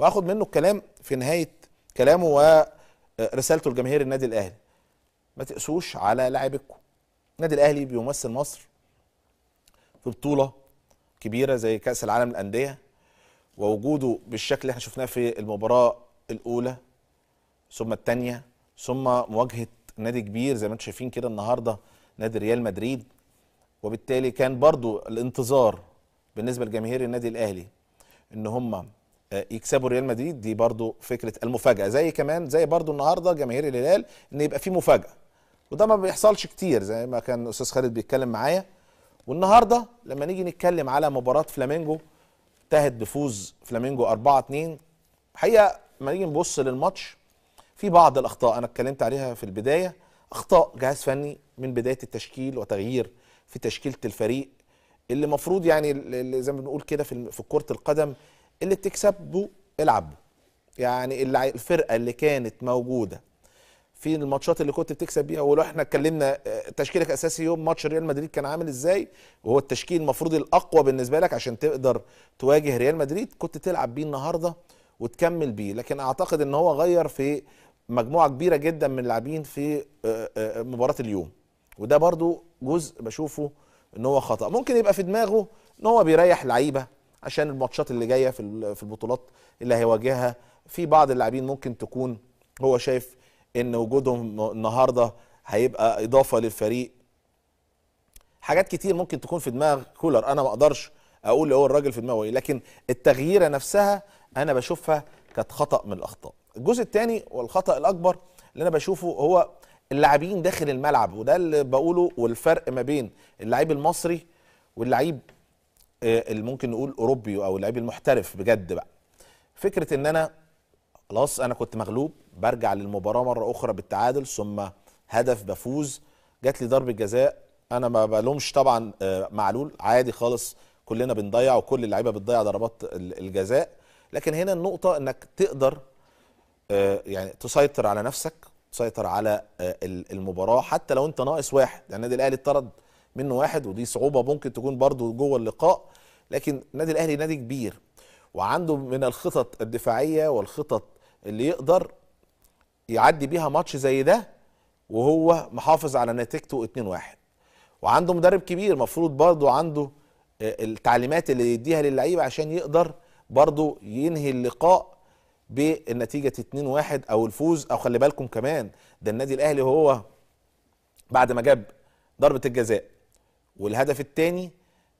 واخد منه الكلام في نهايه كلامه ورسالته آه، لجماهير النادي الاهلي ما تقسوش على لاعبكم النادي الاهلي بيمثل مصر في بطوله كبيره زي كاس العالم للانديه ووجوده بالشكل اللي احنا شفناه في المباراه الاولى ثم الثانيه ثم مواجهه نادي كبير زي ما انتم شايفين كده النهارده نادي ريال مدريد وبالتالي كان برضو الانتظار بالنسبه لجماهير النادي الاهلي ان هم آه، يكسبوا ريال مدريد دي برضو فكره المفاجاه زي كمان زي برضو النهارده جماهير الهلال ان يبقى في مفاجاه وده ما بيحصلش كتير زي ما كان استاذ خالد بيتكلم معايا والنهارده لما نيجي نتكلم على مباراه فلامينجو انتهت بفوز فلامينجو 4 2 حقيقه لما نيجي نبص للماتش في بعض الاخطاء انا اتكلمت عليها في البدايه اخطاء جهاز فني من بدايه التشكيل وتغيير في تشكيله الفريق اللي المفروض يعني اللي زي ما بنقول كده في كره القدم اللي بتكسبه العب يعني اللي الفرقه اللي كانت موجوده في الماتشات اللي كنت بتكسب بيها ولو احنا اتكلمنا آه، تشكيلك اساسي يوم ماتش ريال مدريد كان عامل ازاي وهو التشكيل المفروض الاقوى بالنسبه لك عشان تقدر تواجه ريال مدريد كنت تلعب بيه النهارده وتكمل بيه لكن اعتقد ان هو غير في مجموعه كبيره جدا من اللاعبين في آه، آه، مباراه اليوم وده برضو جزء بشوفه ان هو خطا ممكن يبقى في دماغه ان هو بيريح لعيبه عشان الماتشات اللي جايه في في البطولات اللي هيواجهها في بعض اللاعبين ممكن تكون هو شايف ان وجودهم النهارده هيبقى اضافه للفريق حاجات كتير ممكن تكون في دماغ كولر انا ما اقدرش اقول هو الراجل في دماغه ايه لكن التغييره نفسها انا بشوفها كانت خطا من الاخطاء الجزء الثاني والخطا الاكبر اللي انا بشوفه هو اللاعبين داخل الملعب وده اللي بقوله والفرق ما بين اللعيب المصري واللعيب آه، اللي ممكن نقول اوروبي او اللعيب المحترف بجد بقى فكره ان انا خلاص انا كنت مغلوب برجع للمباراه مره اخرى بالتعادل ثم هدف بفوز جات لي ضربه جزاء انا ما بلومش طبعا آه، معلول عادي خالص كلنا بنضيع وكل اللعيبه بتضيع ضربات الجزاء لكن هنا النقطه انك تقدر آه، يعني تسيطر على نفسك تسيطر على المباراه حتى لو انت ناقص واحد يعني النادي الاهلي اتطرد منه واحد ودي صعوبه ممكن تكون برضو جوه اللقاء لكن النادي الاهلي نادي كبير وعنده من الخطط الدفاعيه والخطط اللي يقدر يعدي بيها ماتش زي ده وهو محافظ على نتيجته 2-1 وعنده مدرب كبير مفروض برضو عنده آه، التعليمات اللي يديها للعيبه عشان يقدر برضو ينهي اللقاء بالنتيجه 2-1 او الفوز او خلي بالكم كمان ده النادي الاهلي هو بعد ما جاب ضربه الجزاء والهدف الثاني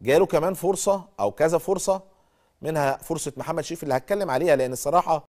جاله كمان فرصه او كذا فرصه منها فرصه محمد شريف اللي هتكلم عليها لان الصراحه